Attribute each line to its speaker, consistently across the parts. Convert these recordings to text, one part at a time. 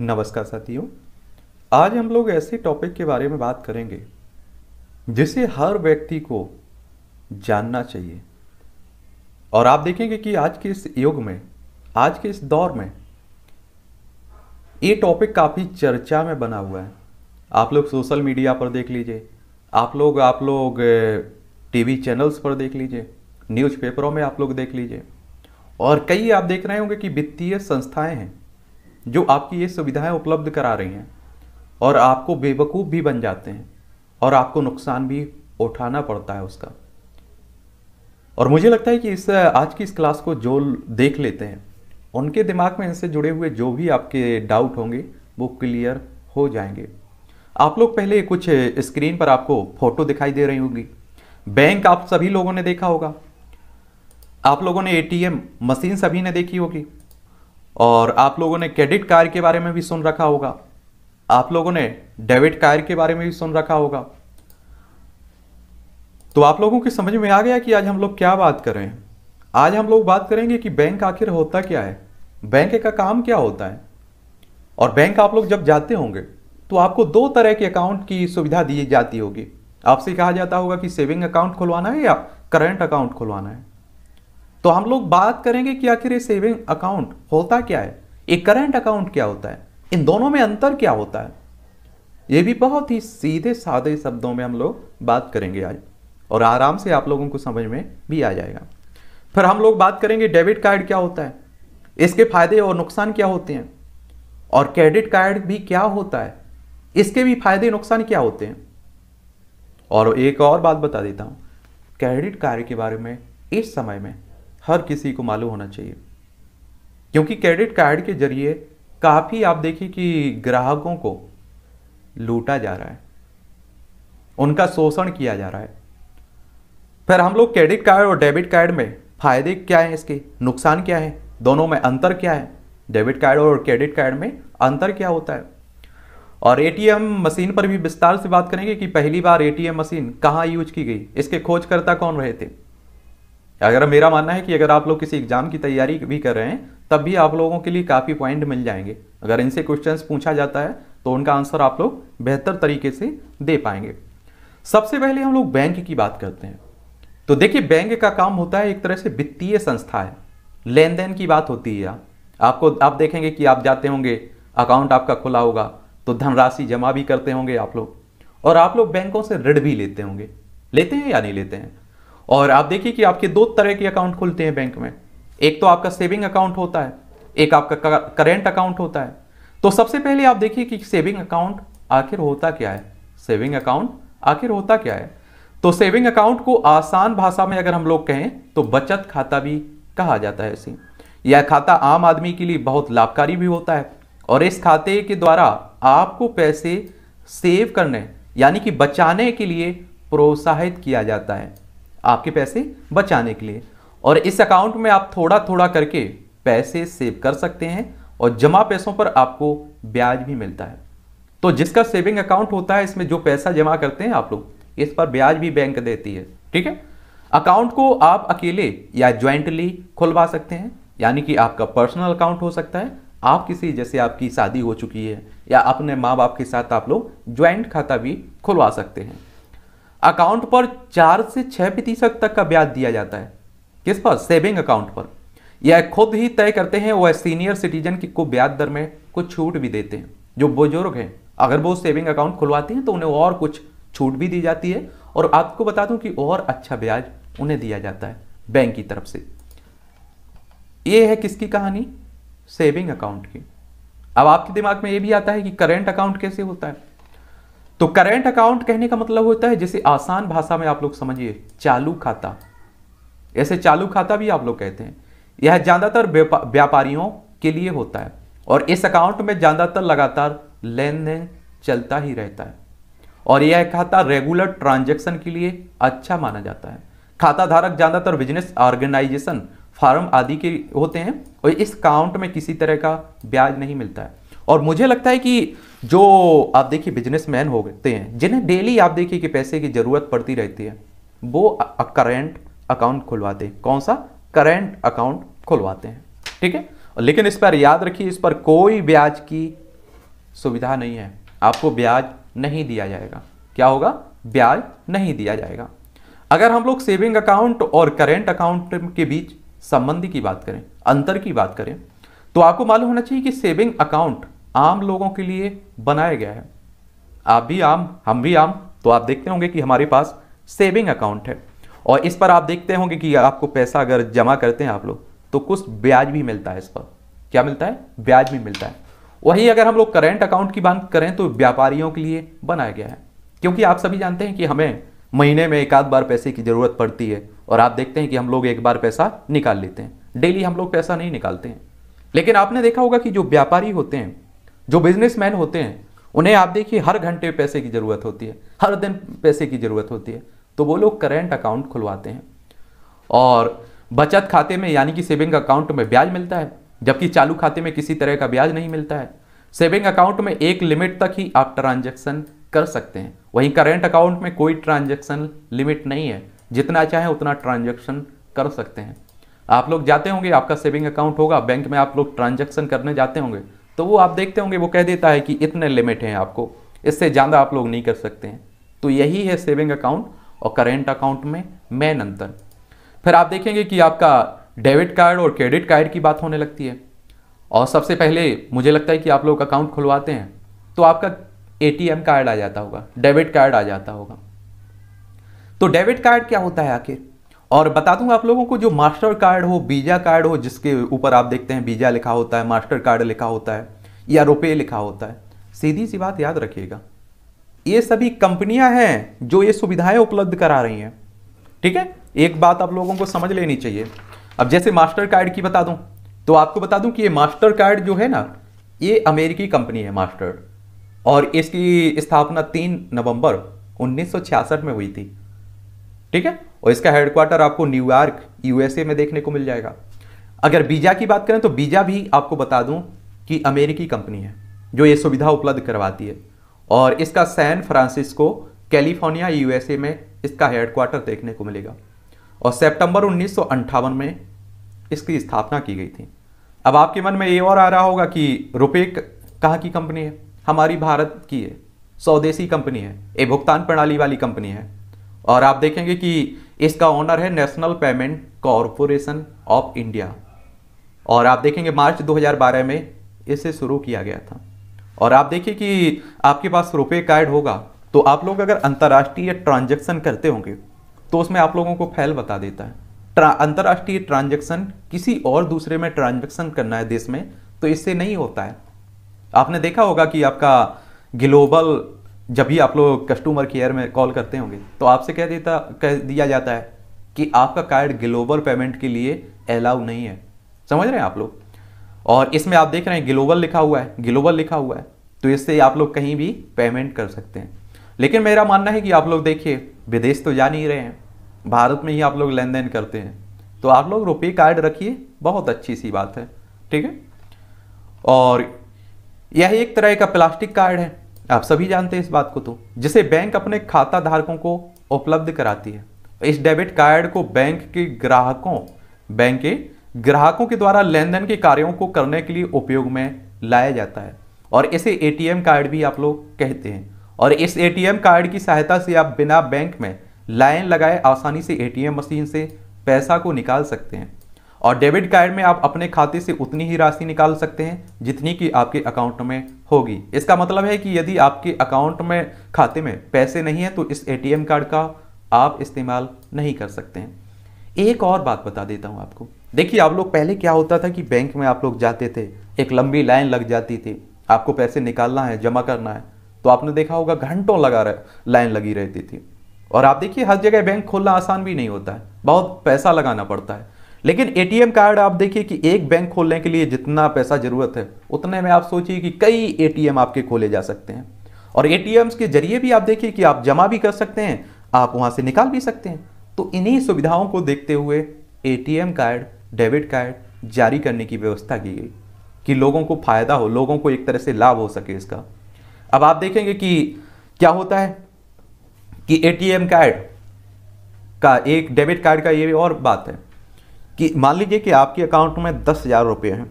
Speaker 1: नमस्कार साथियों आज हम लोग ऐसे टॉपिक के बारे में बात करेंगे जिसे हर व्यक्ति को जानना चाहिए और आप देखेंगे कि आज के इस युग में आज के इस दौर में ये टॉपिक काफ़ी चर्चा में बना हुआ है आप लोग सोशल मीडिया पर देख लीजिए आप लोग आप लोग टीवी चैनल्स पर देख लीजिए न्यूज़पेपरों में आप लोग देख लीजिए और कई आप देख रहे होंगे कि वित्तीय संस्थाएं हैं जो आपकी ये सुविधाएं उपलब्ध करा रही हैं और आपको बेवकूफ़ भी बन जाते हैं और आपको नुकसान भी उठाना पड़ता है उसका और मुझे लगता है कि इस आज की इस क्लास को जो देख लेते हैं उनके दिमाग में इनसे जुड़े हुए जो भी आपके डाउट होंगे वो क्लियर हो जाएंगे आप लोग पहले कुछ स्क्रीन पर आपको फोटो दिखाई दे रही होगी बैंक आप सभी लोगों ने देखा होगा आप लोगों ने एटीएम मशीन सभी ने देखी होगी और आप लोगों ने क्रेडिट कार्ड के बारे में भी सुन रखा होगा आप लोगों ने डेबिट कार्ड के बारे में भी सुन रखा होगा तो आप लोगों की समझ में आ गया कि आज हम लोग क्या बात कर रहे हैं आज हम लोग बात करेंगे कि बैंक आखिर होता क्या है बैंक का काम क्या होता है और बैंक आप लोग जब जाते होंगे तो आपको दो तरह के अकाउंट की सुविधा दी जाती होगी आपसे कहा जाता होगा कि सेविंग अकाउंट खुलवाना है या करंट अकाउंट खुलवाना है तो हम लोग बात करेंगे कि आखिर ये सेविंग अकाउंट होता क्या है ये करंट अकाउंट क्या होता है इन दोनों में अंतर क्या होता है ये भी बहुत ही सीधे साधे शब्दों में हम लोग बात करेंगे आज और आराम से आप लोगों को समझ में भी आ जाएगा फिर हम लोग बात करेंगे डेबिट कार्ड क्या होता है इसके फायदे और नुकसान क्या होते हैं और क्रेडिट कार्ड भी क्या होता है इसके भी फायदे नुकसान क्या होते हैं और एक और बात बता देता हूँ क्रेडिट कार्ड के बारे में इस समय में हर किसी को मालूम होना चाहिए क्योंकि क्रेडिट कार्ड के जरिए काफ़ी आप देखिए कि ग्राहकों को लूटा जा रहा है उनका शोषण किया जा रहा है फिर हम लोग क्रेडिट कार्ड और डेबिट कार्ड में फ़ायदे क्या हैं इसके नुकसान क्या है दोनों में अंतर क्या है डेबिट कार्ड और क्रेडिट कार्ड में अंतर क्या होता है और एटीएम मशीन पर भी विस्तार से बात करेंगे कि पहली बार एटीएम मशीन कहाँ यूज की गई इसके खोजकर्ता कौन रहे थे अगर मेरा मानना है कि अगर आप लोग किसी एग्जाम की तैयारी भी कर रहे हैं तब भी आप लोगों के लिए काफ़ी पॉइंट मिल जाएंगे अगर इनसे क्वेश्चंस पूछा जाता है तो उनका आंसर आप लोग बेहतर तरीके से दे पाएंगे सबसे पहले हम लोग बैंक की बात करते हैं तो देखिए बैंक का काम होता है एक तरह से वित्तीय संस्था है लेन देन की बात होती है आपको आप देखेंगे कि आप जाते होंगे अकाउंट आपका खुला होगा तो धनराशि जमा भी करते होंगे आप लोग और आप लोग बैंकों से ऋण भी लेते होंगे लेते हैं या नहीं लेते हैं और आप देखिए कि आपके दो तरह के अकाउंट खुलते हैं बैंक में एक तो आपका सेविंग अकाउंट होता है एक आपका करेंट अकाउंट होता है तो सबसे पहले आप देखिए कि सेविंग अकाउंट आखिर होता क्या है सेविंग अकाउंट आखिर होता क्या है तो सेविंग अकाउंट को आसान भाषा में अगर हम लोग कहें तो बचत खाता भी कहा जाता है इसे यह खाता आम आदमी के लिए बहुत लाभकारी भी होता है और इस खाते के द्वारा आपको पैसे सेव करने यानी कि बचाने के लिए प्रोत्साहित किया जाता है आपके पैसे बचाने के लिए और इस अकाउंट में आप थोड़ा थोड़ा करके पैसे सेव कर सकते हैं और जमा पैसों पर आपको ब्याज भी मिलता है तो जिसका सेविंग अकाउंट होता है इसमें जो पैसा जमा करते हैं आप लोग इस पर ब्याज भी बैंक देती है ठीक है अकाउंट को आप अकेले या ज्वाइंटली खुलवा सकते हैं यानी कि आपका पर्सनल अकाउंट हो सकता है आप किसी जैसे आपकी शादी हो चुकी है या अपने माँ बाप के साथ आप लोग ज्वाइंट खाता भी खुलवा सकते हैं अकाउंट पर चार से छह प्रतिशत तक का ब्याज दिया जाता है किस पर सेविंग अकाउंट पर यह खुद ही तय करते हैं वह सीनियर सिटीजन को ब्याज दर में कुछ छूट भी देते हैं जो बुजुर्ग हैं अगर वो सेविंग अकाउंट खुलवाते हैं तो उन्हें और कुछ छूट भी दी जाती है और आपको बता दूं कि और अच्छा ब्याज उन्हें दिया जाता है बैंक की तरफ से यह है किसकी कहानी सेविंग अकाउंट की अब आपके दिमाग में यह भी आता है कि करेंट अकाउंट कैसे होता है तो करेंट अकाउंट कहने का मतलब होता है जैसे आसान भाषा में आप लोग समझिए चालू खाता ऐसे चालू खाता भी आप लोग कहते हैं यह ज़्यादातर व्यापारियों के लिए होता है और इस अकाउंट में ज़्यादातर लगातार लेन देन चलता ही रहता है और यह खाता रेगुलर ट्रांजेक्शन के लिए अच्छा माना जाता है खाता धारक ज़्यादातर बिजनेस ऑर्गेनाइजेशन फार्म आदि के होते हैं और इस अकाउंट में किसी तरह का ब्याज नहीं मिलता है और मुझे लगता है कि जो आप देखिए बिजनेसमैन हो गए हैं जिन्हें डेली आप देखिए कि पैसे की ज़रूरत पड़ती रहती है वो करेंट अकाउंट खुलवाते हैं कौन सा करेंट अकाउंट खुलवाते हैं ठीक है लेकिन इस पर याद रखिए इस पर कोई ब्याज की सुविधा नहीं है आपको ब्याज नहीं दिया जाएगा क्या होगा ब्याज नहीं दिया जाएगा अगर हम लोग सेविंग अकाउंट और करेंट अकाउंट के बीच संबंधी की बात करें अंतर की बात करें तो आपको मालूम होना चाहिए कि सेविंग अकाउंट आम लोगों के लिए बनाया गया है आप भी आम हम भी आम तो आप देखते होंगे कि हमारे पास सेविंग अकाउंट है और इस पर आप देखते होंगे कि आपको पैसा अगर जमा करते हैं आप लोग तो कुछ ब्याज भी मिलता है इस पर क्या मिलता है ब्याज भी मिलता है वही अगर हम लोग करेंट अकाउंट की बात करें तो व्यापारियों के लिए बनाया गया है क्योंकि आप सभी जानते हैं कि हमें महीने में एक आध बार पैसे की ज़रूरत पड़ती है और आप देखते हैं कि हम लोग एक बार पैसा निकाल लेते हैं डेली हम लोग पैसा नहीं निकालते हैं लेकिन आपने देखा होगा कि जो व्यापारी होते हैं जो बिजनेसमैन होते हैं उन्हें आप देखिए हर घंटे पैसे की ज़रूरत होती है हर दिन पैसे की ज़रूरत होती है तो वो लोग करेंट अकाउंट खुलवाते हैं और बचत खाते में यानी कि सेविंग अकाउंट में ब्याज मिलता है जबकि चालू खाते में किसी तरह का ब्याज नहीं मिलता है सेविंग अकाउंट में एक लिमिट तक ही आप ट्रांजैक्शन कर सकते हैं वहीं करेंट अकाउंट में कोई ट्रांजैक्शन लिमिट नहीं है जितना चाहें उतना ट्रांजैक्शन कर सकते हैं आप लोग जाते होंगे आपका सेविंग अकाउंट होगा बैंक में आप लोग ट्रांजेक्शन करने जाते होंगे तो वो आप देखते होंगे वो कह देता है कि इतने लिमिट हैं आपको इससे ज़्यादा आप लोग नहीं कर सकते हैं तो यही है सेविंग अकाउंट और करेंट अकाउंट में मेन अंतर फिर आप देखेंगे कि आपका डेबिट कार्ड और क्रेडिट कार्ड की बात होने लगती है और सबसे पहले मुझे लगता है कि आप लोग अकाउंट खुलवाते हैं तो आपका ए कार्ड आ जाता होगा डेबिट कार्ड आ जाता होगा तो डेबिट कार्ड क्या होता है आखिर और बता दूंगा आप लोगों को जो मास्टर कार्ड हो वीज़ा कार्ड हो जिसके ऊपर आप देखते हैं बीजा लिखा होता है मास्टर कार्ड लिखा होता है या रुपये लिखा होता है सीधी सी बात याद रखिएगा ये सभी कंपनियां हैं जो ये सुविधाएं उपलब्ध करा रही हैं ठीक है एक बात आप लोगों को समझ लेनी चाहिए अब जैसे मास्टर कार्ड की बता दूं तो आपको बता दूं कि ये मास्टर कार्ड जो है ना ये अमेरिकी कंपनी है मास्टर और इसकी स्थापना तीन नवंबर 1966 में हुई थी ठीक है और इसका हेडक्वार्टर आपको न्यूयॉर्क यूएसए में देखने को मिल जाएगा अगर बीजा की बात करें तो बीजा भी आपको बता दूं कि अमेरिकी कंपनी है जो ये सुविधा उपलब्ध करवाती है और इसका सैन फ्रांसिस्को कैलिफोर्निया यूएसए में इसका हेडक्वार्टर देखने को मिलेगा और सेप्टेम्बर उन्नीस में इसकी स्थापना की गई थी अब आपके मन में ये और आ रहा होगा कि रुपये कहाँ की कंपनी है हमारी भारत की है स्वदेशी कंपनी है ये भुगतान प्रणाली वाली कंपनी है और आप देखेंगे कि इसका ऑनर है National Payment Corporation of India और आप देखेंगे मार्च 2012 में इसे शुरू किया गया था और आप देखिए कि आपके पास रुपए कार्ड होगा तो आप लोग अगर अंतर्राष्ट्रीय ट्रांजेक्शन करते होंगे तो उसमें आप लोगों को फैल बता देता है ट्रा, अंतर्राष्ट्रीय ट्रांजेक्शन किसी और दूसरे में ट्रांजेक्शन करना है देश में तो इससे नहीं होता है आपने देखा होगा कि आपका ग्लोबल जब भी आप लोग कस्टमर केयर में कॉल करते होंगे तो आपसे कह देता कह दिया जाता है कि आपका कार्ड ग्लोबल पेमेंट के लिए अलाउ नहीं है समझ रहे हैं आप लोग और इसमें आप देख रहे हैं ग्लोबल लिखा हुआ है ग्लोबल लिखा हुआ है तो इससे आप लोग कहीं भी पेमेंट कर सकते हैं लेकिन मेरा मानना है कि आप लोग देखिए विदेश तो जा नहीं रहे हैं भारत में ही आप लोग लेन देन करते हैं तो आप लोग रुपये कार्ड रखिए बहुत अच्छी सी बात है ठीक है और यह एक तरह का प्लास्टिक कार्ड है आप सभी जानते हैं इस बात को तो जिसे बैंक अपने खाता धारकों को उपलब्ध कराती है इस डेबिट कार्ड को बैंक के ग्राहकों बैंक के ग्राहकों के द्वारा लेन देन के कार्यों को करने के लिए उपयोग में लाया जाता है और इसे एटीएम कार्ड भी आप लोग कहते हैं और इस ए कार्ड की सहायता से आप बिना बैंक में लाइन लगाए आसानी से एटीएम मशीन से पैसा को निकाल सकते हैं और डेबिट कार्ड में आप अपने खाते से उतनी ही राशि निकाल सकते हैं जितनी कि आपके अकाउंट में होगी इसका मतलब है कि यदि आपके अकाउंट में खाते में पैसे नहीं हैं तो इस एटीएम कार्ड का आप इस्तेमाल नहीं कर सकते हैं एक और बात बता देता हूँ आपको देखिए आप लोग पहले क्या होता था कि बैंक में आप लोग जाते थे एक लंबी लाइन लग जाती थी आपको पैसे निकालना है जमा करना है तो आपने देखा होगा घंटों लगा रहे लाइन लगी रहती थी और आप देखिए हर जगह बैंक खोलना आसान भी नहीं होता है बहुत पैसा लगाना पड़ता है लेकिन एटीएम कार्ड आप देखिए कि एक बैंक खोलने के लिए जितना पैसा ज़रूरत है उतने में आप सोचिए कि कई एटीएम आपके खोले जा सकते हैं और एटीएम्स के जरिए भी आप देखिए कि आप जमा भी कर सकते हैं आप वहां से निकाल भी सकते हैं तो इन्हीं सुविधाओं को देखते हुए ए कार्ड डेबिट कार्ड जारी करने की व्यवस्था की गई कि लोगों को फ़ायदा हो लोगों को एक तरह से लाभ हो सके इसका अब आप देखेंगे कि क्या होता है कि एटीएम कार्ड का एक डेबिट कार्ड का ये और बात है कि मान लीजिए कि आपके अकाउंट में दस हज़ार रुपये हैं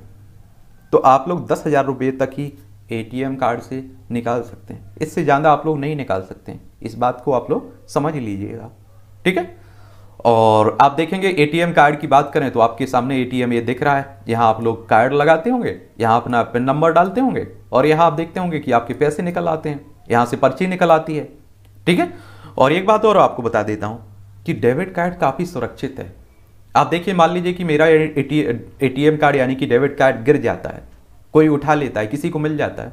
Speaker 1: तो आप लोग दस हज़ार रुपये तक ही ए कार्ड से निकाल सकते हैं इससे ज़्यादा आप लोग नहीं निकाल सकते हैं इस बात को आप लोग समझ लीजिएगा ठीक है और आप देखेंगे ए कार्ड की बात करें तो आपके सामने ए ये दिख रहा है यहाँ आप लोग कार्ड लगाते होंगे यहाँ अपना पिन नंबर डालते होंगे और यहाँ आप देखते होंगे कि आपके पैसे निकल आते हैं यहाँ से पर्ची निकल आती है ठीक है और एक बात और आपको बता देता हूँ कि डेबिट कार्ड काफ़ी सुरक्षित है आप देखिए मान लीजिए कि मेरा ए एम कार्ड यानी कि डेबिट कार्ड गिर जाता है कोई उठा लेता है किसी को मिल जाता है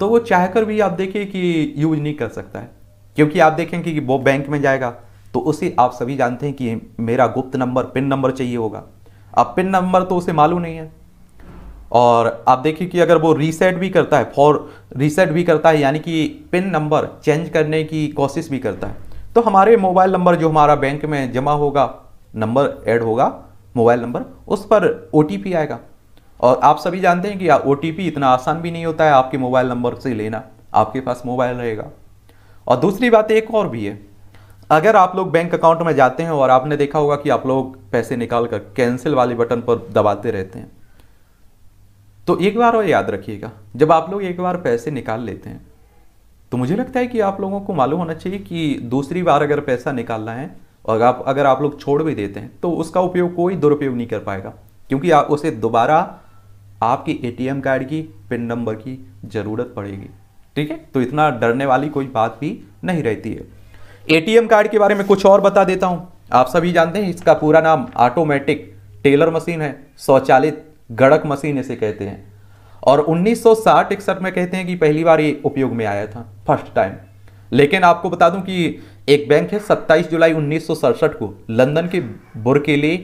Speaker 1: तो वो चाहकर भी आप देखिए कि यूज नहीं कर सकता है क्योंकि आप देखें कि वो बैंक में जाएगा तो उसे आप सभी जानते हैं कि मेरा गुप्त नंबर पिन नंबर चाहिए होगा अब पिन नंबर तो उसे मालूम नहीं है और आप देखिए कि अगर वो रीसेट भी करता है फॉर रीसेट भी करता है यानी कि पिन नंबर चेंज करने की कोशिश भी करता है तो हमारे मोबाइल नंबर जो हमारा बैंक में जमा होगा नंबर ऐड होगा मोबाइल नंबर उस पर ओ आएगा और आप सभी जानते हैं कि ओ इतना आसान भी नहीं होता है आपके मोबाइल नंबर से लेना आपके पास मोबाइल रहेगा और दूसरी बात एक और भी है अगर आप लोग बैंक अकाउंट में जाते हैं और आपने देखा होगा कि आप लोग पैसे निकाल कर कैंसिल वाले बटन पर दबाते रहते हैं तो एक बार और याद रखिएगा जब आप लोग एक बार पैसे निकाल लेते हैं तो मुझे लगता है कि आप लोगों को मालूम होना चाहिए कि दूसरी बार अगर पैसा निकालना है और आप अगर आप लोग छोड़ भी देते हैं तो उसका उपयोग कोई दुरुपयोग नहीं कर पाएगा क्योंकि आप उसे दोबारा आपके ए कार्ड की पिन नंबर की ज़रूरत पड़ेगी ठीक है तो इतना डरने वाली कोई बात भी नहीं रहती है ए कार्ड के बारे में कुछ और बता देता हूँ आप सभी जानते हैं इसका पूरा नाम ऑटोमेटिक टेलर मशीन है स्वचालित गड़क मशीन इसे कहते हैं और 1960 सौ में कहते हैं कि पहली बार ये उपयोग में आया था फर्स्ट टाइम लेकिन आपको बता दूं कि एक बैंक है 27 जुलाई उन्नीस को लंदन के बुरकेले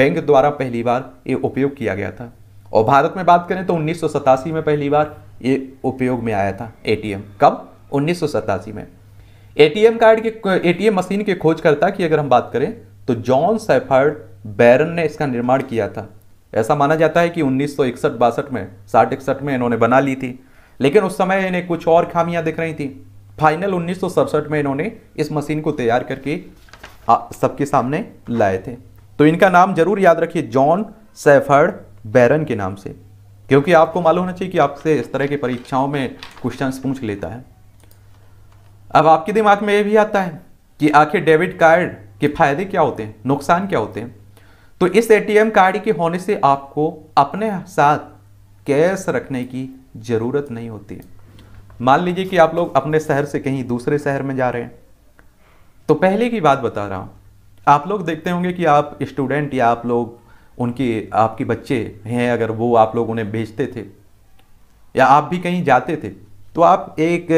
Speaker 1: बैंक द्वारा पहली बार ये उपयोग किया गया था और भारत में बात करें तो उन्नीस में पहली बार ये उपयोग में आया था एटीएम कब उन्नीस में एटीएम कार्ड के एटीएम मशीन के खोजकर्ता की अगर हम बात करें तो जॉन सेफर्ड बैरन ने इसका निर्माण किया था ऐसा माना जाता है कि उन्नीस सौ इकसठ बासठ में साठ इकसठ में इन्होंने बना ली थी लेकिन उस समय इन्हें कुछ और खामियां दिख रही थी फाइनल उन्नीस में इन्होंने इस मशीन को तैयार करके हाँ, सबके सामने लाए थे तो इनका नाम जरूर याद रखिए जॉन सेफर्ड बैरन के नाम से क्योंकि आपको मालूम होना चाहिए कि आपसे इस तरह के परीक्षाओं में क्वेश्चन पूछ लेता है अब आपके दिमाग में यह भी आता है कि आखिर डेबिट कार्ड के फायदे क्या होते हैं नुकसान क्या होते हैं तो इस एटीएम कार्ड के होने से आपको अपने साथ कैश रखने की ज़रूरत नहीं होती है मान लीजिए कि आप लोग अपने शहर से कहीं दूसरे शहर में जा रहे हैं तो पहले की बात बता रहा हूँ आप लोग देखते होंगे कि आप स्टूडेंट या आप लोग उनके आपके बच्चे हैं अगर वो आप लोग उन्हें भेजते थे या आप भी कहीं जाते थे तो आप एक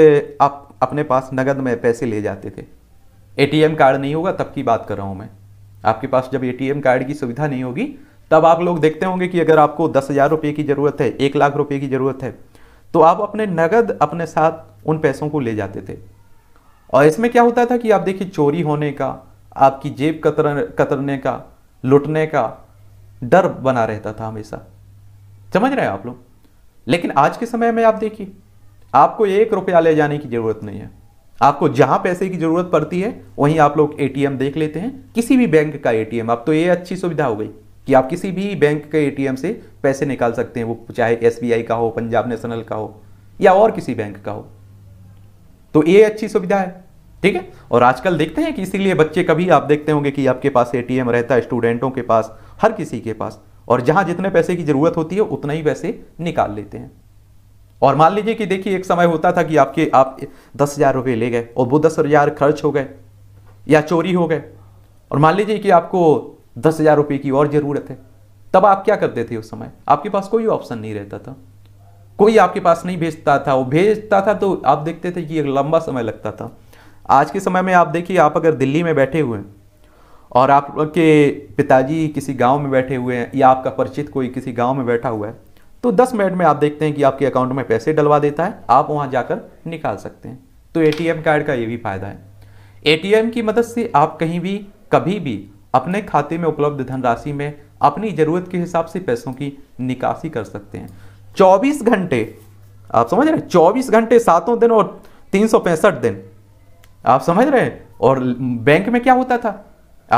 Speaker 1: आप अपने पास नगद में पैसे ले जाते थे एटीएम कार्ड नहीं होगा तब की बात कर रहा हूँ मैं आपके पास जब एटीएम कार्ड की सुविधा नहीं होगी तब आप लोग देखते होंगे कि अगर आपको दस हज़ार रुपये की ज़रूरत है एक लाख रुपये की ज़रूरत है तो आप अपने नगद अपने साथ उन पैसों को ले जाते थे और इसमें क्या होता था कि आप देखिए चोरी होने का आपकी जेब कतर कतरने का लुटने का डर बना रहता था हमेशा समझ रहे हैं आप लोग लेकिन आज के समय में आप देखिए आपको एक रुपया ले जाने की ज़रूरत नहीं है आपको जहां पैसे की ज़रूरत पड़ती है वहीं आप लोग एटीएम देख लेते हैं किसी भी बैंक का एटीएम अब तो ये अच्छी सुविधा हो गई कि आप किसी भी बैंक के एटीएम से पैसे निकाल सकते हैं वो चाहे एसबीआई का हो पंजाब नेशनल का हो या और किसी बैंक का हो तो ये अच्छी सुविधा है ठीक है और आजकल देखते हैं कि इसीलिए बच्चे कभी आप देखते होंगे कि आपके पास ए रहता है स्टूडेंटों के पास हर किसी के पास और जहां जितने पैसे की जरूरत होती है उतना ही पैसे निकाल लेते हैं और मान लीजिए कि देखिए एक समय होता था कि आपके आप दस हज़ार रुपये ले गए और वो दस हज़ार खर्च हो गए या चोरी हो गए और मान लीजिए कि आपको दस हजार रुपये की और जरूरत है तब आप क्या करते थे उस समय आपके पास कोई ऑप्शन नहीं रहता था कोई आपके पास नहीं भेजता था वो भेजता था तो आप देखते थे कि एक लंबा समय लगता था आज के समय में आप देखिए आप अगर दिल्ली में बैठे हुए हैं और आपके पिताजी किसी गांव में बैठे हुए हैं या आपका परिचित कोई किसी गांव में बैठा हुआ है तो 10 मिनट में आप देखते हैं कि आपके अकाउंट में पैसे डलवा देता है आप वहां जाकर निकाल सकते हैं तो एटीएम कार्ड का ये भी फायदा है एटीएम की मदद से आप कहीं भी कभी भी अपने खाते में उपलब्ध धनराशि में अपनी ज़रूरत के हिसाब से पैसों की निकासी कर सकते हैं चौबीस घंटे आप समझ रहे हैं चौबीस घंटे सातों दिन और तीन दिन आप समझ रहे हैं और बैंक में क्या होता था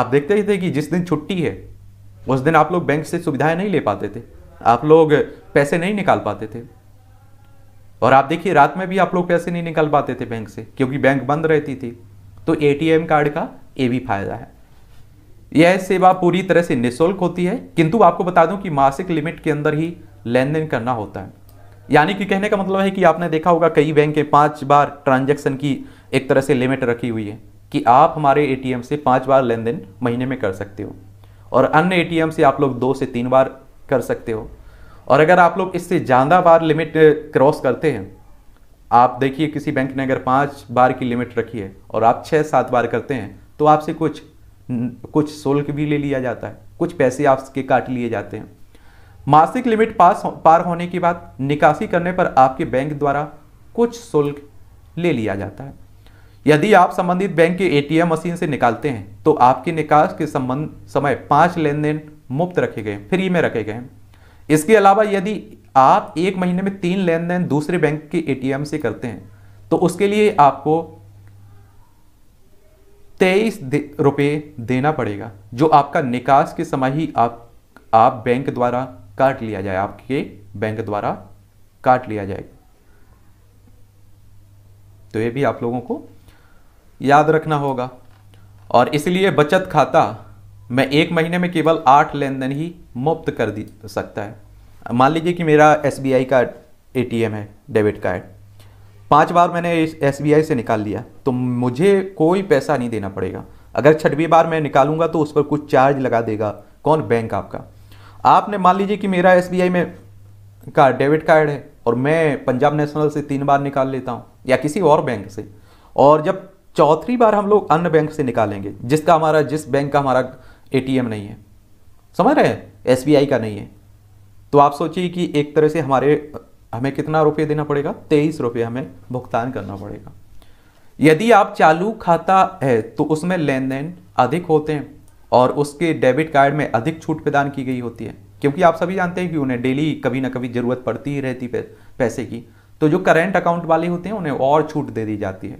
Speaker 1: आप देखते ही थे कि जिस दिन छुट्टी है उस दिन आप लोग बैंक से सुविधाएं नहीं ले पाते थे आप लोग पैसे नहीं निकाल पाते थे और आप देखिए रात में भी आप लोग पैसे नहीं निकाल पाते थे बैंक से क्योंकि बैंक बंद रहती थी तो एटीएम कार्ड का ये भी फायदा है यह सेवा पूरी तरह से निःशुल्क होती है किंतु आपको बता दूं कि मासिक लिमिट के अंदर ही लेन देन करना होता है यानी कि कहने का मतलब है कि आपने देखा होगा कई बैंक के पांच बार ट्रांजेक्शन की एक तरह से लिमिट रखी हुई है कि आप हमारे ए से पांच बार लेन देन महीने में कर सकते हो और अन्य ए से आप लोग दो से तीन बार कर सकते हो और अगर आप लोग इससे ज़्यादा बार लिमिट क्रॉस करते हैं आप देखिए किसी बैंक ने अगर पाँच बार की लिमिट रखी है और आप छः सात बार करते हैं तो आपसे कुछ कुछ शुल्क भी ले लिया जाता है कुछ पैसे आपके काट लिए जाते हैं मासिक लिमिट पास पार होने के बाद निकासी करने पर आपके बैंक द्वारा कुछ शुल्क ले लिया जाता है यदि आप संबंधित बैंक के एटीएम मशीन से निकालते हैं तो आपके निकास के संबंध समय पाँच लेन देन मुफ्त रखे गए फ्री में रखे गए इसके अलावा यदि आप एक महीने में तीन लेन देन दूसरे बैंक के एटीएम से करते हैं तो उसके लिए आपको तेईस रुपये देना पड़ेगा जो आपका निकास के समय ही आप आप बैंक द्वारा काट लिया जाए आपके बैंक द्वारा काट लिया जाए तो ये भी आप लोगों को याद रखना होगा और इसलिए बचत खाता मैं एक महीने में केवल आठ लेन देन ही मुफ्त कर दी सकता है मान लीजिए कि मेरा एस का ए है डेबिट कार्ड पांच बार मैंने एस बी से निकाल लिया तो मुझे कोई पैसा नहीं देना पड़ेगा अगर छठवीं बार मैं निकालूंगा तो उस पर कुछ चार्ज लगा देगा कौन बैंक आपका आपने मान लीजिए कि मेरा एस में का डेबिट कार्ड है और मैं पंजाब नेशनल से तीन बार निकाल लेता हूँ या किसी और बैंक से और जब चौथी बार हम लोग अन्य बैंक से निकालेंगे जिसका हमारा जिस बैंक का हमारा एटीएम नहीं है समझ रहे हैं एसबीआई का नहीं है तो आप सोचिए कि एक तरह से हमारे हमें कितना रुपये देना पड़ेगा तेईस रुपये हमें भुगतान करना पड़ेगा यदि आप चालू खाता है तो उसमें लेन देन अधिक होते हैं और उसके डेबिट कार्ड में अधिक छूट प्रदान की गई होती है क्योंकि आप सभी जानते हैं कि उन्हें डेली कभी ना कभी ज़रूरत पड़ती ही रहती है पैसे की तो जो करेंट अकाउंट वाले होते हैं उन्हें और छूट दे दी जाती है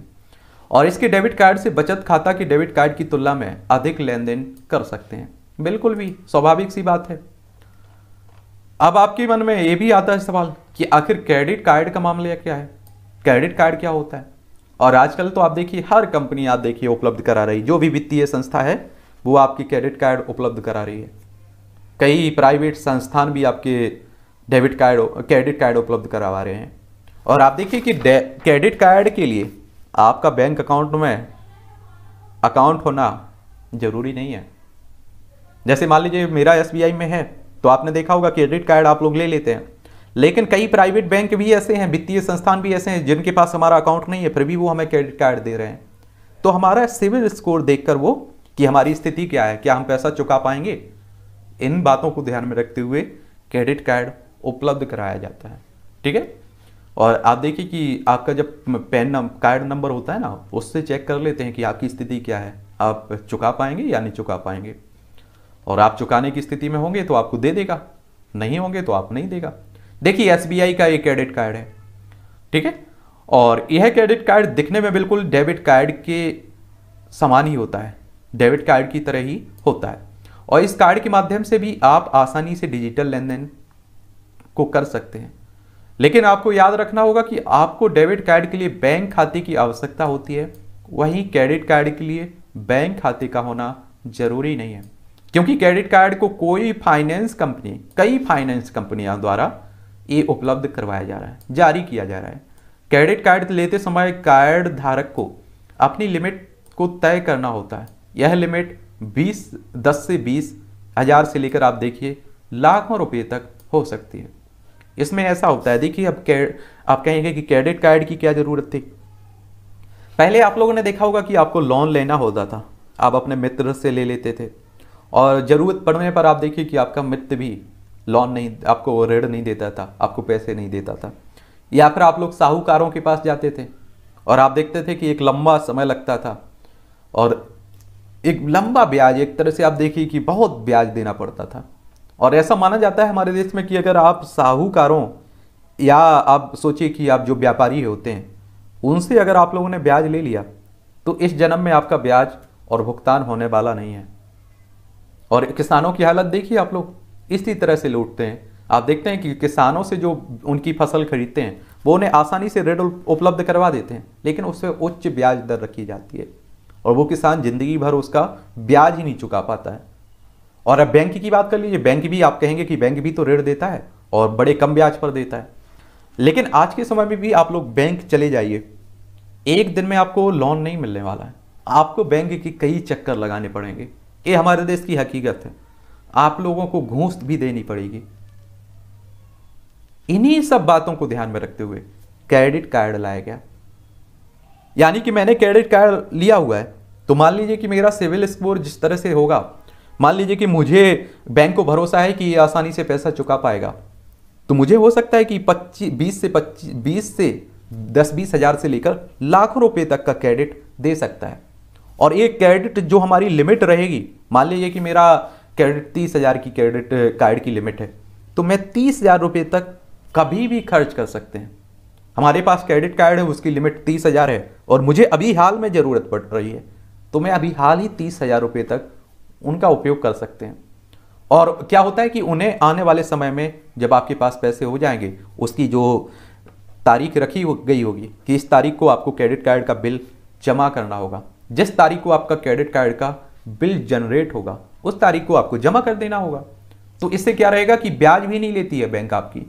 Speaker 1: और इसके डेबिट कार्ड से बचत खाता के डेबिट कार्ड की तुलना में अधिक लेन देन कर सकते हैं बिल्कुल भी स्वाभाविक सी बात है अब आपके मन में ये भी आता है सवाल कि आखिर क्रेडिट कार्ड का मामला क्या है क्रेडिट कार्ड क्या होता है और आजकल तो आप देखिए हर कंपनी आप देखिए उपलब्ध करा रही जो भी वित्तीय संस्था है वो आपकी क्रेडिट कार्ड उपलब्ध करा रही है कई प्राइवेट संस्थान भी आपके डेबिट कार्ड क्रेडिट कार्ड उपलब्ध करवा रहे हैं और आप देखिए कि क्रेडिट कार्ड के लिए आपका बैंक अकाउंट में अकाउंट होना ज़रूरी नहीं है जैसे मान लीजिए मेरा एसबीआई में है तो आपने देखा होगा क्रेडिट कार्ड आप लोग ले लेते हैं लेकिन कई प्राइवेट बैंक भी ऐसे हैं वित्तीय संस्थान भी ऐसे हैं जिनके पास हमारा अकाउंट नहीं है फिर भी वो हमें क्रेडिट कार्ड दे रहे हैं तो हमारा सिविल स्कोर देखकर वो कि हमारी स्थिति क्या है क्या हम पैसा चुका पाएंगे इन बातों को ध्यान में रखते हुए क्रेडिट कार्ड उपलब्ध कराया जाता है ठीक है और आप देखिए कि आपका जब पैन नंबर कार्ड नंबर होता है ना उससे चेक कर लेते हैं कि आपकी स्थिति क्या है आप चुका पाएंगे या नहीं चुका पाएंगे और आप चुकाने की स्थिति में होंगे तो आपको दे देगा नहीं होंगे तो आप नहीं देगा देखिए एस का एक क्रेडिट कार्ड है ठीक है और यह क्रेडिट कार्ड दिखने में बिल्कुल डेबिट कार्ड के समान ही होता है डेबिट कार्ड की तरह ही होता है और इस कार्ड के माध्यम से भी आप आसानी से डिजिटल लेन देन को कर सकते हैं लेकिन आपको याद रखना होगा कि आपको डेबिट कार्ड के लिए बैंक खाते की आवश्यकता होती है वहीं क्रेडिट कार्ड के लिए बैंक खाते का होना जरूरी नहीं है क्योंकि क्रेडिट कार्ड को कोई फाइनेंस कंपनी कई फाइनेंस कंपनियां द्वारा ये उपलब्ध करवाया जा रहा है जारी किया जा रहा है क्रेडिट कार्ड लेते समय कार्ड धारक को अपनी लिमिट को तय करना होता है यह लिमिट 20 10 से बीस हज़ार से लेकर आप देखिए लाखों रुपए तक हो सकती है इसमें ऐसा होता है देखिए अब आप कहेंगे कि क्रेडिट कार्ड की क्या ज़रूरत थी पहले आप लोगों ने देखा होगा कि आपको लोन लेना होता था आप अपने मित्र से ले लेते थे और ज़रूरत पड़ने पर आप देखिए कि आपका मित्र भी लोन नहीं आपको ऋण नहीं देता था आपको पैसे नहीं देता था या फिर आप लोग साहूकारों के पास जाते थे और आप देखते थे कि एक लंबा समय लगता था और एक लंबा ब्याज एक तरह से आप देखिए कि बहुत ब्याज देना पड़ता था और ऐसा माना जाता है हमारे देश में कि अगर आप साहूकारों या आप सोचिए कि आप जो व्यापारी होते हैं उनसे अगर आप लोगों ने ब्याज ले लिया तो इस जन्म में आपका ब्याज और भुगतान होने वाला नहीं है और किसानों की हालत देखिए आप लोग इसी तरह से लूटते हैं आप देखते हैं कि किसानों से जो उनकी फसल खरीदते हैं वो उन्हें आसानी से ऋण उपलब्ध करवा देते हैं लेकिन उस पर उच्च ब्याज दर रखी जाती है और वो किसान ज़िंदगी भर उसका ब्याज ही नहीं चुका पाता है और अब बैंक की बात कर लीजिए बैंक भी आप कहेंगे कि बैंक भी तो ऋण देता है और बड़े कम ब्याज पर देता है लेकिन आज के समय में भी आप लोग बैंक चले जाइए एक दिन में आपको लोन नहीं मिलने वाला है आपको बैंक के कई चक्कर लगाने पड़ेंगे ये हमारे देश की हकीकत है आप लोगों को घूस भी देनी पड़ेगी इन्हीं सब बातों को ध्यान में रखते हुए क्रेडिट कार्ड लाया गया यानी कि मैंने क्रेडिट कार्ड लिया हुआ है तो मान लीजिए कि मेरा सिविल स्कोर जिस तरह से होगा मान लीजिए कि मुझे बैंक को भरोसा है कि ये आसानी से पैसा चुका पाएगा तो मुझे हो सकता है कि पच्चीस बीस से पच्चीस बीस से दस बीस हज़ार से लेकर लाखों रुपए तक का क्रेडिट दे सकता है और ये क्रेडिट जो हमारी लिमिट रहेगी मान लीजिए कि मेरा क्रेडिट तीस हज़ार की क्रेडिट कार्ड की लिमिट है तो मैं तीस हज़ार रुपये तक कभी भी खर्च कर सकते हैं हमारे पास क्रेडिट कार्ड है उसकी लिमिट तीस हज़ार है और मुझे अभी हाल में ज़रूरत पड़ रही है तो मैं अभी हाल ही तीस हज़ार रुपये तक उनका उपयोग कर सकते हैं और क्या होता है कि उन्हें आने वाले समय में जब आपके पास पैसे हो जाएंगे उसकी जो तारीख रखी हो गई होगी कि इस तारीख को आपको क्रेडिट कार्ड का बिल जमा करना होगा जिस तारीख को आपका क्रेडिट कार्ड का बिल जनरेट होगा उस तारीख को आपको जमा कर देना होगा तो इससे क्या रहेगा कि ब्याज भी नहीं लेती है बैंक आपकी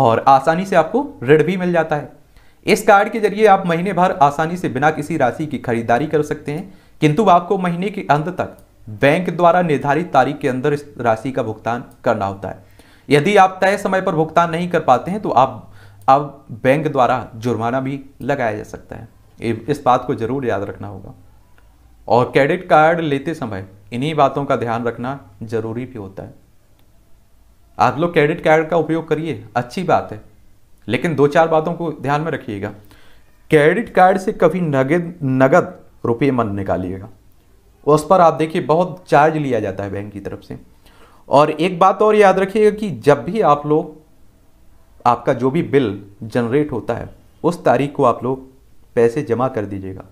Speaker 1: और आसानी से आपको ऋण भी मिल जाता है इस कार्ड के जरिए आप महीने भर आसानी से बिना किसी राशि की खरीदारी कर सकते हैं किंतु आपको महीने के अंत तक बैंक द्वारा निर्धारित तारीख के अंदर इस राशि का भुगतान करना होता है यदि आप तय समय पर भुगतान नहीं कर पाते हैं तो आप अब बैंक द्वारा जुर्माना भी लगाया जा सकता है इस बात को जरूर याद रखना होगा और क्रेडिट कार्ड लेते समय इन्हीं बातों का ध्यान रखना जरूरी भी होता है आप लोग क्रेडिट कार्ड का उपयोग करिए अच्छी बात है लेकिन दो चार बातों को ध्यान में रखिएगा क्रेडिट कार्ड से कभी नगद नगद रुपये मन निकालिएगा उस पर आप देखिए बहुत चार्ज लिया जाता है बैंक की तरफ से और एक बात और याद रखिएगा कि जब भी आप लोग आपका जो भी बिल जनरेट होता है उस तारीख को आप लोग पैसे जमा कर दीजिएगा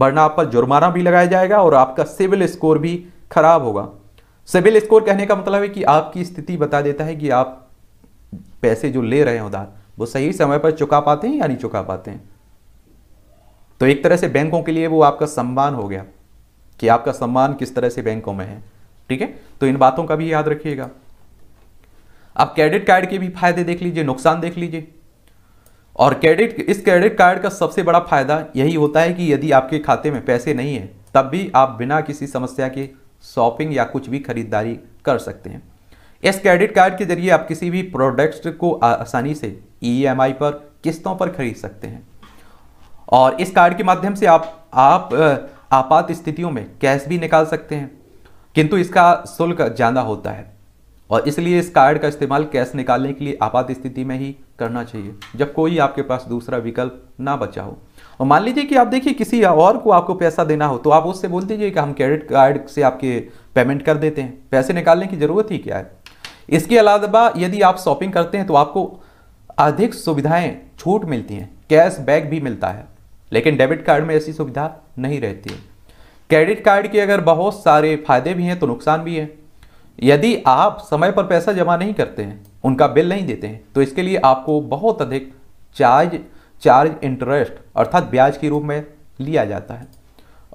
Speaker 1: वरना आप पर जुर्माना भी लगाया जाएगा और आपका सिविल स्कोर भी खराब होगा सिविल स्कोर कहने का मतलब है कि आपकी स्थिति बता देता है कि आप पैसे जो ले रहे हैं उधार वो सही समय पर चुका पाते हैं या नहीं चुका पाते हैं तो एक तरह से बैंकों के लिए वो आपका सम्मान हो गया कि आपका सम्मान किस तरह से बैंकों में है ठीक है तो इन बातों का भी याद रखिएगा आप क्रेडिट कार्ड के भी फायदे देख लीजिए नुकसान देख लीजिए और क्रेडिट इस क्रेडिट कार्ड का सबसे बड़ा फ़ायदा यही होता है कि यदि आपके खाते में पैसे नहीं हैं तब भी आप बिना किसी समस्या के शॉपिंग या कुछ भी खरीदारी कर सकते हैं इस क्रेडिट कार्ड के जरिए आप किसी भी प्रोडक्ट को आसानी से ई e पर किस्तों पर खरीद सकते हैं और इस कार्ड के माध्यम से आप आप आपात स्थितियों में कैश भी निकाल सकते हैं किंतु इसका शुल्क ज़्यादा होता है और इसलिए इस कार्ड का इस्तेमाल कैश निकालने के लिए आपात स्थिति में ही करना चाहिए जब कोई आपके पास दूसरा विकल्प ना बचा हो और मान लीजिए कि आप देखिए किसी और को आपको पैसा देना हो तो आप उससे बोल दीजिए कि हम क्रेडिट कार्ड से आपके पेमेंट कर देते हैं पैसे निकालने की ज़रूरत ही क्या है इसके अलावा यदि आप शॉपिंग करते हैं तो आपको अधिक सुविधाएं छूट मिलती हैं कैश बैक भी मिलता है लेकिन डेबिट कार्ड में ऐसी सुविधा नहीं रहती है क्रेडिट कार्ड के अगर बहुत सारे फायदे भी हैं तो नुकसान भी है यदि आप समय पर पैसा जमा नहीं करते हैं उनका बिल नहीं देते हैं तो इसके लिए आपको बहुत अधिक चार्ज चार्ज इंटरेस्ट अर्थात ब्याज के रूप में लिया जाता है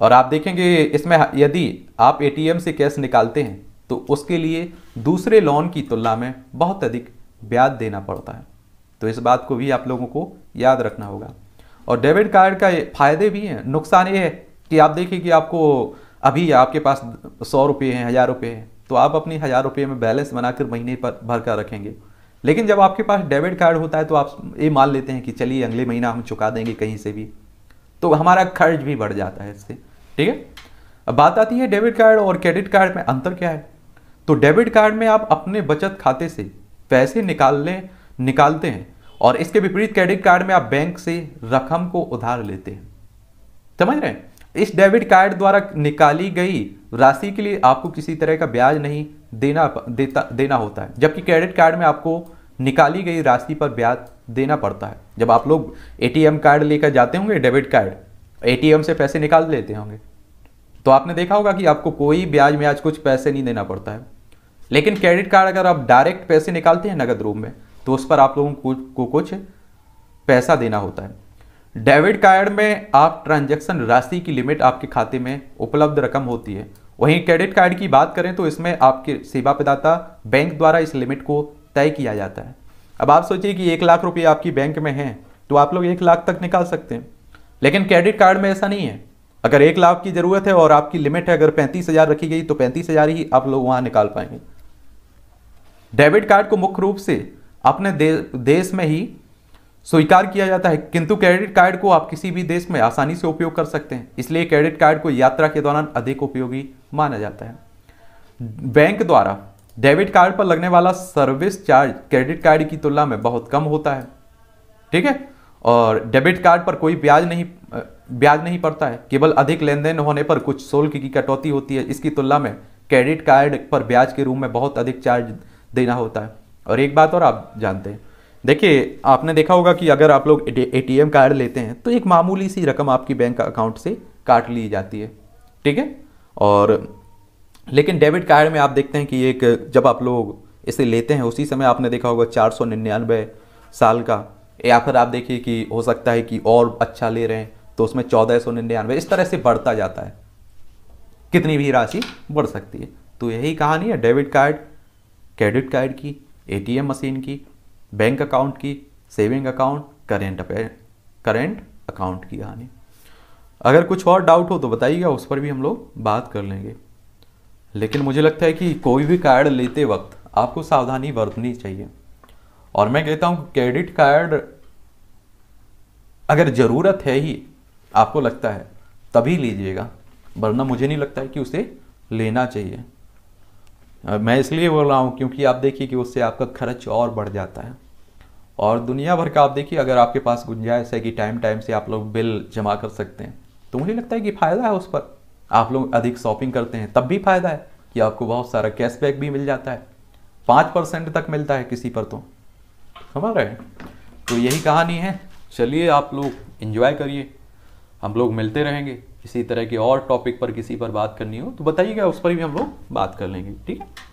Speaker 1: और आप देखेंगे इसमें यदि आप एटीएम से कैश निकालते हैं तो उसके लिए दूसरे लोन की तुलना में बहुत अधिक ब्याज देना पड़ता है तो इस बात को भी आप लोगों को याद रखना होगा और डेबिट कार्ड का फायदे भी हैं नुकसान ये है कि आप देखिए कि आपको अभी आपके पास सौ रुपये हैं हज़ार रुपये हैं तो आप अपनी हज़ार रुपये में बैलेंस बनाकर महीने पर भर कर रखेंगे लेकिन जब आपके पास डेबिट कार्ड होता है तो आप ये मान लेते हैं कि चलिए अगले महीना हम चुका देंगे कहीं से भी तो हमारा खर्च भी बढ़ जाता है इससे ठीक है अब बात आती है डेबिट कार्ड और क्रेडिट कार्ड में अंतर क्या है तो डेबिट कार्ड में आप अपने बचत खाते से पैसे निकालने निकालते हैं और इसके विपरीत क्रेडिट कार्ड में आप बैंक से रकम को उधार लेते हैं समझ रहे हैं इस डेबिट कार्ड द्वारा निकाली गई राशि के लिए आपको किसी तरह का ब्याज नहीं देना देता देना होता है जबकि क्रेडिट कार्ड में आपको निकाली गई राशि पर ब्याज देना पड़ता है जब आप लोग एटीएम कार्ड लेकर जाते होंगे डेबिट कार्ड एटीएम से पैसे निकाल लेते होंगे तो आपने देखा होगा कि आपको कोई ब्याज म्याज कुछ पैसे नहीं देना पड़ता है लेकिन क्रेडिट कार्ड अगर आप डायरेक्ट पैसे निकालते हैं नगद रूप में तो उस पर आप लोगों को, को कुछ पैसा देना होता है डेबिट कार्ड में आप ट्रांजैक्शन राशि की लिमिट आपके खाते में उपलब्ध रकम होती है वहीं क्रेडिट कार्ड की बात करें तो इसमें आपके सेवा प्रदाता बैंक द्वारा इस लिमिट को तय किया जाता है अब आप सोचिए कि एक लाख रुपये आपकी बैंक में हैं तो आप लोग एक लाख तक निकाल सकते हैं लेकिन क्रेडिट कार्ड में ऐसा नहीं है अगर एक लाख की ज़रूरत है और आपकी लिमिट है अगर पैंतीस हज़ार रखी गई तो पैंतीस हज़ार ही आप लोग वहां निकाल पाएंगे डेबिट कार्ड को मुख्य रूप से अपने दे, देश में ही स्वीकार किया जाता है किंतु क्रेडिट कार्ड को आप किसी भी देश में आसानी से उपयोग कर सकते हैं इसलिए क्रेडिट कार्ड को यात्रा के दौरान अधिक उपयोगी माना जाता है बैंक द्वारा डेबिट कार्ड पर लगने वाला सर्विस चार्ज क्रेडिट कार्ड की तुलना में बहुत कम होता है ठीक है और डेबिट कार्ड पर कोई ब्याज नहीं ब्याज नहीं पड़ता है केवल अधिक लेन देन होने पर कुछ शुल्क की कटौती होती है इसकी तुलना में क्रेडिट कार्ड पर ब्याज के रूप में बहुत अधिक चार्ज देना होता है और एक बात और आप जानते हैं देखिए आपने देखा होगा कि अगर आप लोग ए कार्ड लेते हैं तो एक मामूली सी रकम आपकी बैंक अकाउंट से काट ली जाती है ठीक है और लेकिन डेबिट कार्ड में आप देखते हैं कि एक जब आप लोग इसे लेते हैं उसी समय आपने देखा होगा चार सौ निन्यानवे साल का या फिर आप देखिए कि हो सकता है कि और अच्छा ले रहे हैं तो उसमें चौदह सौ निन्यानवे इस तरह से बढ़ता जाता है कितनी भी राशि बढ़ सकती है तो यही कहानी है डेबिट कार्ड क्रेडिट कार्ड की एटीएम मशीन की बैंक अकाउंट की saving account current current account की कहानी अगर कुछ और डाउट हो तो बताइएगा उस पर भी हम लोग बात कर लेंगे लेकिन मुझे लगता है कि कोई भी कार्ड लेते वक्त आपको सावधानी बरतनी चाहिए और मैं कहता हूँ क्रेडिट कार्ड अगर ज़रूरत है ही आपको लगता है तभी लीजिएगा वरना मुझे नहीं लगता है कि उसे लेना चाहिए मैं इसलिए बोल रहा हूँ क्योंकि आप देखिए कि उससे आपका खर्च और बढ़ जाता है और दुनिया भर का आप देखिए अगर आपके पास गुंजाइश है कि टाइम टाइम से आप लोग बिल जमा कर सकते हैं तो मुझे लगता है कि फ़ायदा है उस पर आप लोग अधिक शॉपिंग करते हैं तब भी फ़ायदा है कि आपको बहुत सारा कैशबैक भी मिल जाता है पाँच परसेंट तक मिलता है किसी पर तो समझ रहे हैं तो यही कहानी है चलिए आप लोग इन्जॉय करिए हम लोग मिलते रहेंगे किसी तरह के और टॉपिक पर किसी पर बात करनी हो तो बताइएगा उस पर भी हम लोग बात कर लेंगे ठीक है